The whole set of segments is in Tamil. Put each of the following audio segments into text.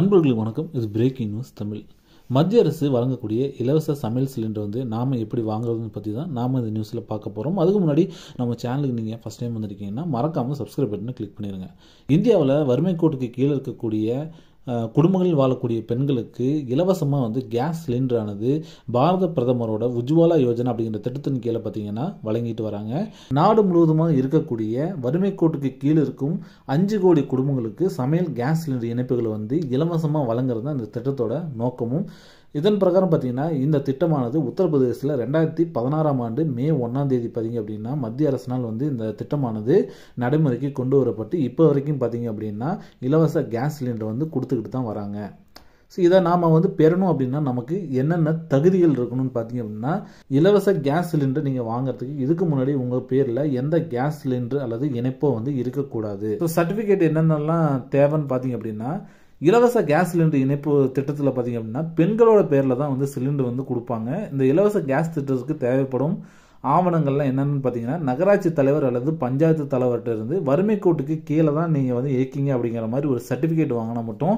நண்பர்களுக்கு வணக்கம் இது பிரேக்கிங் நியூஸ் தமிழ் மத்திய அரசு வழங்கக்கூடிய இலவச சமையல் சிலிண்டர் வந்து நாம் எப்படி வாங்குறதுன்னு பற்றி தான் நாம் இந்த நியூஸில் பார்க்க போகிறோம் அதுக்கு முன்னாடி நம்ம சேனலுக்கு நீங்கள் ஃபஸ்ட் டைம் வந்திருக்கீங்கன்னா மறக்காமல் சப்ஸ்கிரைப் பட்டனை கிளிக் பண்ணிடுங்க இந்தியாவில் வறுமை கோட்டுக்கு கீழே இருக்கக்கூடிய குடும்பங்களில் வாழக்கூடிய பெண்களுக்கு இலவசமாக வந்து கேஸ் சிலிண்டரானது பாரத பிரதமரோட உஜ்வாலா யோஜனா அப்படிங்கிற திட்டத்தின் கீழே பார்த்தீங்கன்னா வழங்கிட்டு வராங்க நாடு முழுவதுமாக இருக்கக்கூடிய வறுமை கோட்டுக்கு கீழே இருக்கும் அஞ்சு கோடி குடும்பங்களுக்கு சமையல் கேஸ் சிலிண்டர் இணைப்புகளை வந்து இலவசமாக வழங்குறது அந்த திட்டத்தோட நோக்கமும் இதன் பிரகாரம் பார்த்தீங்கன்னா இந்த திட்டமானது உத்தரப்பிரதேசத்தில் ரெண்டாயிரத்தி பதினாறாம் ஆண்டு மே ஒன்றாம் தேதி பார்த்திங்க அப்படின்னா மத்திய அரசினால் வந்து இந்த திட்டமானது நடைமுறைக்கு கொண்டு வரப்பட்டு இப்போ வரைக்கும் பார்த்திங்க அப்படின்னா இலவச கேஸ் சிலிண்டர் வந்து கொடுத்துக்கிட்டு தான் வராங்க ஸோ இதை நாம் வந்து பெறணும் அப்படின்னா நமக்கு என்னென்ன தகுதிகள் இருக்கணும்னு பார்த்தீங்க அப்படின்னா இலவச கேஸ் சிலிண்டர் நீங்கள் வாங்குறதுக்கு இதுக்கு முன்னாடி உங்கள் பேரில் எந்த கேஸ் சிலிண்டர் அல்லது இணைப்போ வந்து இருக்கக்கூடாது ஸோ சர்டிஃபிகேட் என்னென்னலாம் தேவைன்னு பார்த்தீங்க அப்படின்னா இலவச கேஸ் சிலிண்டர் இணைப்பு திட்டத்தில் பார்த்திங்க அப்படின்னா பெண்களோட பேரில் தான் வந்து சிலிண்டர் வந்து கொடுப்பாங்க இந்த இலவச கேஸ் திட்டத்துக்கு தேவைப்படும் ஆவணங்கள்லாம் என்னென்னு பார்த்தீங்கன்னா நகராட்சி தலைவர் அல்லது பஞ்சாயத்து தலைவர்கிட்ட இருந்து வறுமை கோட்டுக்கு கீழே தான் நீங்கள் வந்து இயக்கிங்க அப்படிங்கிற மாதிரி ஒரு சர்டிஃபிகேட் வாங்கினா மட்டும்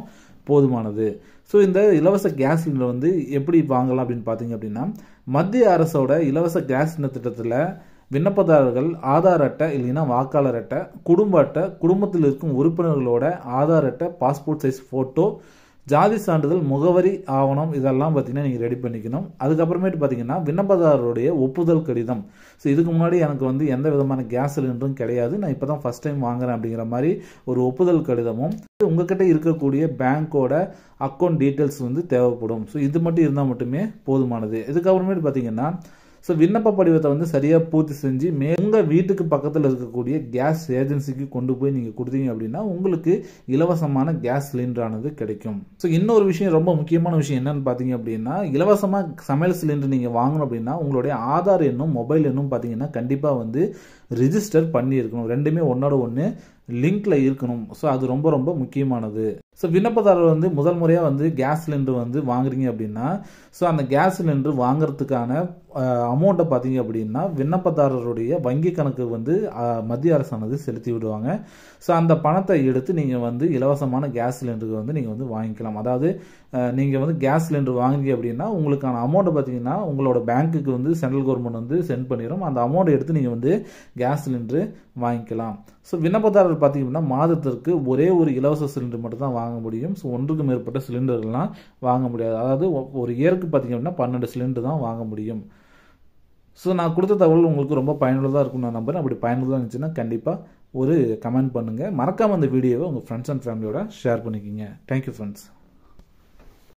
போதுமானது ஸோ இந்த இலவச கேஸ் சிலிண்டர் வந்து எப்படி வாங்கலாம் அப்படின்னு பார்த்தீங்க அப்படின்னா மத்திய அரசோட இலவச கேஸ் திட்டத்தில் விண்ணப்பதாரர்கள் ஆதார் அட்டை இல்லைன்னா வாக்காளர் அட்டை குடும்ப அட்டை குடும்பத்தில் இருக்கும் உறுப்பினர்களோட ஆதார் அட்டை பாஸ்போர்ட் சைஸ் ஃபோட்டோ ஜாதி சான்றிதழ் முகவரி ஆவணம் இதெல்லாம் பார்த்தீங்கன்னா நீங்கள் ரெடி பண்ணிக்கணும் அதுக்கப்புறமேட்டு பார்த்தீங்கன்னா விண்ணப்பதாரருடைய ஒப்புதல் கடிதம் ஸோ இதுக்கு முன்னாடி எனக்கு வந்து எந்த விதமான கேஸ் சிலிண்டரும் கிடையாது நான் இப்போ தான் ஃபஸ்ட் டைம் வாங்குறேன் அப்படிங்கிற மாதிரி ஒரு ஒப்புதல் கடிதமும் உங்ககிட்ட இருக்கக்கூடிய பேங்க்கோட அக்கௌண்ட் டீட்டெயில்ஸ் வந்து தேவைப்படும் ஸோ இது மட்டும் இருந்தால் மட்டுமே போதுமானது இதுக்கப்புறமேட்டு பார்த்தீங்கன்னா ஸோ விண்ணப்ப படிவத்தை வந்து சரியாக பூர்த்தி செஞ்சு மே உங்கள் வீட்டுக்கு பக்கத்தில் இருக்கக்கூடிய கேஸ் ஏஜென்சிக்கு கொண்டு போய் நீங்கள் கொடுத்தீங்க அப்படின்னா உங்களுக்கு இலவசமான கேஸ் சிலிண்டரானது கிடைக்கும் ஸோ இன்னொரு விஷயம் ரொம்ப முக்கியமான விஷயம் என்னன்னு பார்த்தீங்க அப்படின்னா இலவசமாக சமையல் சிலிண்டர் நீங்கள் வாங்கணும் அப்படின்னா உங்களுடைய ஆதார் எண்ணும் மொபைல் எண்ணும் பார்த்தீங்கன்னா கண்டிப்பாக வந்து ரிஜிஸ்டர் பண்ணியிருக்கணும் ரெண்டுமே ஒன்னோட ஒன்று லிங்க்ல இருக்கணும் ஸோ அது ரொம்ப ரொம்ப முக்கியமானது ஸோ விண்ணப்பதாரர் வந்து முதல் முறையாக வந்து கேஸ் சிலிண்டர் வந்து வாங்குறீங்க அப்படின்னா ஸோ அந்த கேஸ் சிலிண்டர் வாங்குறதுக்கான அமௌண்ட்டை பார்த்தீங்க அப்படின்னா விண்ணப்பதாரருடைய வங்கி கணக்கு வந்து மத்திய அரசானது செலுத்தி விடுவாங்க ஸோ அந்த பணத்தை எடுத்து நீங்கள் வந்து இலவசமான கேஸ் சிலிண்டருக்கு வந்து நீங்கள் வந்து வாங்கிக்கலாம் அதாவது நீங்கள் வந்து கேஸ் சிலிண்டர் வாங்கி அப்படின்னா உங்களுக்கான அமௌண்ட்டை பார்த்தீங்கன்னா உங்களோட பேங்க்குக்கு வந்து சென்ட்ரல் கவர்மெண்ட் வந்து சென்ட் பண்ணிடும் அந்த அமௌண்ட்டை எடுத்து நீங்கள் வந்து கேஸ் சிலிண்டரு வாங்கிக்கலாம் ஸோ விண்ணப்பதாரர் பார்த்தீங்க அப்படின்னா மாதத்திற்கு ஒரே ஒரு இலவச சிலிண்டர் மட்டும் தான் வாங்க முடியும் ஸோ ஒன்றுக்கு மேற்பட்ட சிலிண்டர்லாம் வாங்க முடியாது அதாவது ஒரு இயருக்கு பார்த்திங்க அப்படின்னா பன்னெண்டு சிலிண்டர் தான் வாங்க முடியும் ஸோ நான் கொடுத்த தகவல் உங்களுக்கு ரொம்ப பயனுள்ளதாக இருக்கும்னு நான் நம்புறேன் அப்படி பயனுள்ளதாக இருந்துச்சுன்னா கண்டிப்பாக ஒரு கமெண்ட் பண்ணுங்கள் மறக்காமல் அந்த வீடியோவை உங்கள் ஃப்ரெண்ட்ஸ் அண்ட் ஃபேமிலியோட ஷேர் பண்ணிக்கிங்க தேங்க்யூ ஃப்ரெண்ட்ஸ்